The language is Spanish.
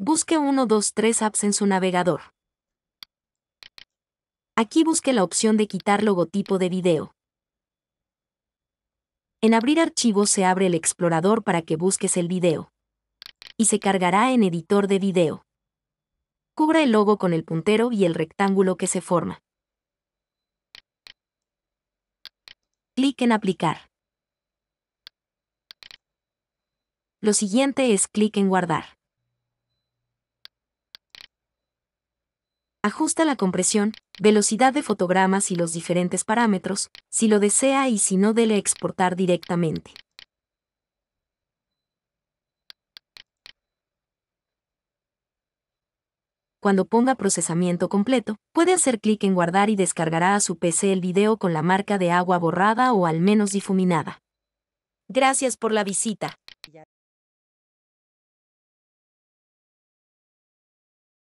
Busque 123 apps en su navegador. Aquí busque la opción de quitar logotipo de video. En abrir archivos se abre el explorador para que busques el video. Y se cargará en editor de video. Cubra el logo con el puntero y el rectángulo que se forma. Clic en aplicar. Lo siguiente es clic en guardar. ajusta la compresión, velocidad de fotogramas y los diferentes parámetros, si lo desea y si no dele exportar directamente. Cuando ponga procesamiento completo, puede hacer clic en guardar y descargará a su PC el video con la marca de agua borrada o al menos difuminada. Gracias por la visita.